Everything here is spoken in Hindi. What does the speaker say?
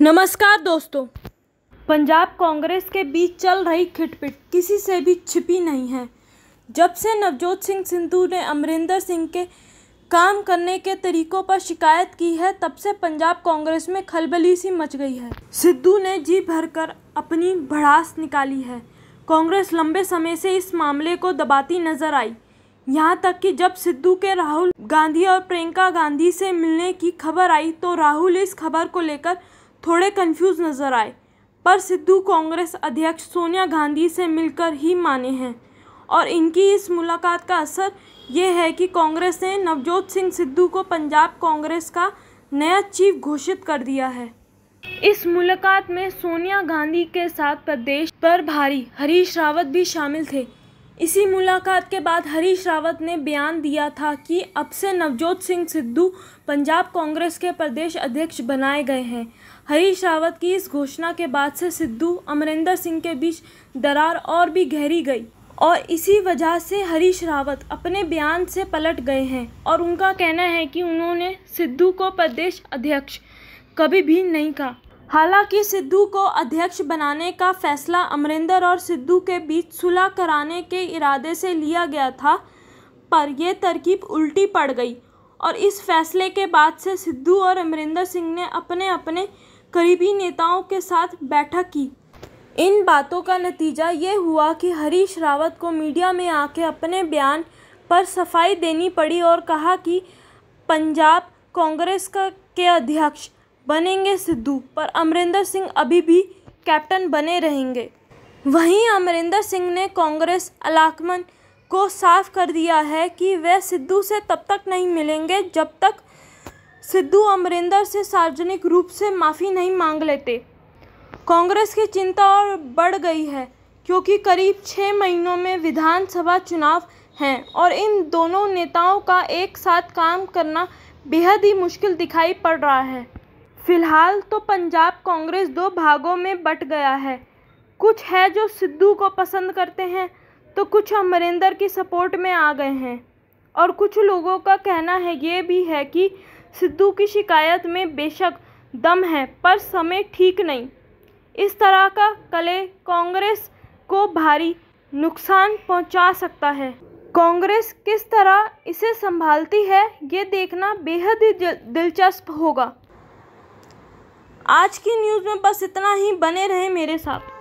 नमस्कार दोस्तों पंजाब कांग्रेस के बीच चल रही खिटपिट किसी से भी छिपी नहीं है जब से नवजोत सिंह सिंधु ने अमरिंदर सिंह के काम करने के तरीकों पर शिकायत की है तब से पंजाब कांग्रेस में खलबली सी मच गई है सिद्धू ने जी भरकर अपनी भड़ास निकाली है कांग्रेस लंबे समय से इस मामले को दबाती नजर आई यहाँ तक कि जब सिद्धू के राहुल गांधी और प्रियंका गांधी से मिलने की खबर आई तो राहुल इस खबर को लेकर थोड़े कंफ्यूज नजर आए पर सिद्धू कांग्रेस अध्यक्ष सोनिया गांधी से मिलकर ही माने हैं और इनकी इस मुलाकात का असर ये है कि कांग्रेस ने नवजोत सिंह सिद्धू को पंजाब कांग्रेस का नया चीफ घोषित कर दिया है इस मुलाकात में सोनिया गांधी के साथ प्रदेश पर भारी हरीश रावत भी शामिल थे इसी मुलाकात के बाद हरीश रावत ने बयान दिया था कि अब से नवजोत सिंह सिद्धू पंजाब कांग्रेस के प्रदेश अध्यक्ष बनाए गए हैं हरीश रावत की इस घोषणा के बाद से सिद्धू अमरिंदर सिंह के बीच दरार और भी गहरी गई और इसी वजह से हरीश रावत अपने बयान से पलट गए हैं और उनका कहना है कि उन्होंने सिद्धू को प्रदेश अध्यक्ष कभी भी नहीं कहा हालांकि सिद्धू को अध्यक्ष बनाने का फैसला अमरिंदर और सिद्धू के बीच सुलह कराने के इरादे से लिया गया था पर यह तरकीब उल्टी पड़ गई और इस फैसले के बाद से सिद्धू और अमरिंदर सिंह ने अपने अपने करीबी नेताओं के साथ बैठक की इन बातों का नतीजा ये हुआ कि हरीश रावत को मीडिया में आके अपने बयान पर सफाई देनी पड़ी और कहा कि पंजाब कांग्रेस का के अध्यक्ष बनेंगे सिद्धू पर अमरिंदर सिंह अभी भी कैप्टन बने रहेंगे वहीं अमरिंदर सिंह ने कांग्रेस अलाकमन को साफ कर दिया है कि वे सिद्धू से तब तक नहीं मिलेंगे जब तक सिद्धू अमरिंदर से सार्वजनिक रूप से माफ़ी नहीं मांग लेते कांग्रेस की चिंता और बढ़ गई है क्योंकि करीब छः महीनों में विधानसभा चुनाव हैं और इन दोनों नेताओं का एक साथ काम करना बेहद ही मुश्किल दिखाई पड़ रहा है फिलहाल तो पंजाब कांग्रेस दो भागों में बट गया है कुछ है जो सिद्धू को पसंद करते हैं तो कुछ अमरिंदर की सपोर्ट में आ गए हैं और कुछ लोगों का कहना है ये भी है कि सिद्धू की शिकायत में बेशक दम है पर समय ठीक नहीं इस तरह का कले कांग्रेस को भारी नुकसान पहुंचा सकता है कांग्रेस किस तरह इसे संभालती है ये देखना बेहद ही दिलचस्प होगा आज की न्यूज़ में बस इतना ही बने रहे मेरे साथ